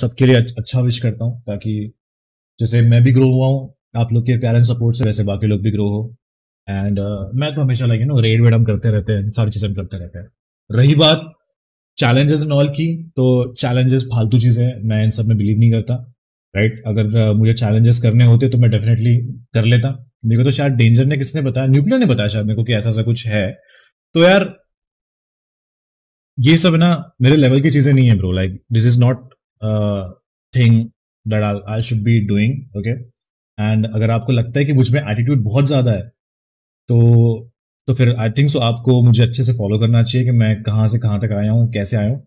सबके लिए अच्छा विश करता हूँ ताकि जैसे मैं भी ग्रो हुआ हूँ आप लोग के प्यार सपोर्ट से वैसे बाकी लोग भी ग्रो हो एंड uh, मैं तो हमेशा लाइक नो रेड वेड हम करते रहते हैं सारी चीज़ें करते रहते हैं रही बात चैलेंजेस एंड ऑल की तो चैलेंजेस फालतू चीज़ें मैं इन सब में बिलीव नहीं करता राइट right? अगर uh, मुझे चैलेंजेस करने होते तो मैं डेफिनेटली कर लेता मेरे को तो शायद डेंजर ने किसने बताया न्यूक्लियर ने बताया शायद मेरे को कि ऐसा ऐसा कुछ है तो यार ये सब ना मेरे लेवल की चीज़ें नहीं है bro like this is not thing thing that I'll, I should be and अगर आपको लगता है कि मुझ में एटीट्यूड बहुत ज़्यादा है तो तो फिर आई थिंक सो आपको मुझे अच्छे से फॉलो करना चाहिए कि मैं कहाँ से कहाँ तक आया हूँ कैसे आया हूँ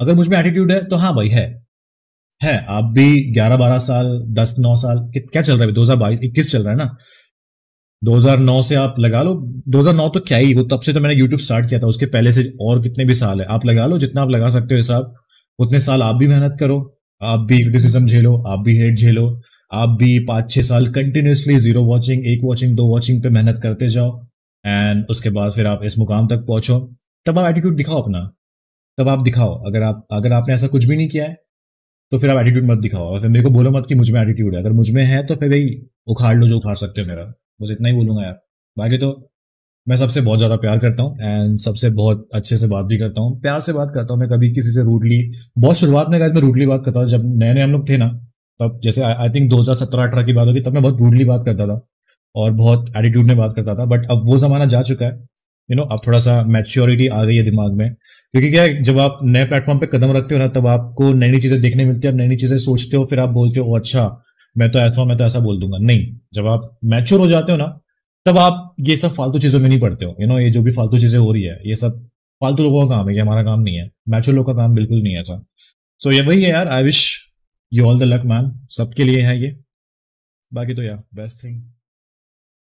अगर मुझ में एटीट्यूड है तो हाँ भाई है है आप भी ग्यारह बारह साल दस नौ साल क्या चल रहा है दो हजार बाईस इक्कीस चल रहा है ना 2009 से आप लगा लो 2009 तो क्या ही वो तब से तो मैंने यूट्यूब स्टार्ट किया था उसके पहले से और कितने भी साल है आप लगा लो जितना आप लगा सकते हो हिसाब उतने साल आप भी मेहनत करो आप भी क्रिटिसिज्म झेलो आप भी हेट झेलो आप भी पाँच छः साल कंटिन्यूसली जीरो वॉचिंग एक वॉचिंग दो वॉचिंग पे मेहनत करते जाओ एंड उसके बाद फिर आप इस मुकाम तक पहुँचो तब आप एटीट्यूड दिखाओ अपना तब आप दिखाओ अगर आप अगर आपने ऐसा कुछ भी नहीं किया है तो फिर आप एटीट्यूड मत दिखाओ और फिर मेरे को बोलो मत कि मुझ में एटीट्यूड है अगर मुझ में है तो फिर भाई उखाड़ लो जो उखाड़ सकते हो मेरा बस इतना ही बोलूंगा यार बाकी तो मैं सबसे बहुत ज़्यादा प्यार करता हूँ एंड सबसे बहुत अच्छे से बात भी करता हूँ प्यार से बात करता हूँ मैं कभी किसी से रूटली बहुत शुरुआत में गाइस मैं रूटली बात करता था जब नए नए हम लोग थे ना तब जैसे आई थिंक सत्रह अठारह की बात होगी तब मैं बहुत रूडली बात करता था और बहुत एटीट्यूड में बात करता था बट अब वो ज़माना जा चुका है यू you नो know, अब थोड़ा सा मैच्योरिटी आ गई है दिमाग में क्योंकि क्या है जब आप नए प्लेटफॉर्म पे कदम रखते हो ना तब आपको नई नई चीज़ें देखने मिलती है नई नई चीज़ें सोचते हो फिर आप बोलते हो अच्छा मैं तो ऐसा हूँ मैं तो ऐसा बोल दूंगा नहीं जब आप मैच्योर हो जाते हो ना तब आप ये सब फालतू चीज़ों में नहीं पढ़ते हो यू नो ये जो भी फालतू चीज़ें हो रही है ये सब फालतू लोगों का काम है ये हमारा काम नहीं है मैचुर लोग का काम बिल्कुल नहीं है ऐसा सो ये वही है यार I wish you all the luck ma'am सबके लिए है ये बाकी तो यार बेस्ट थिंग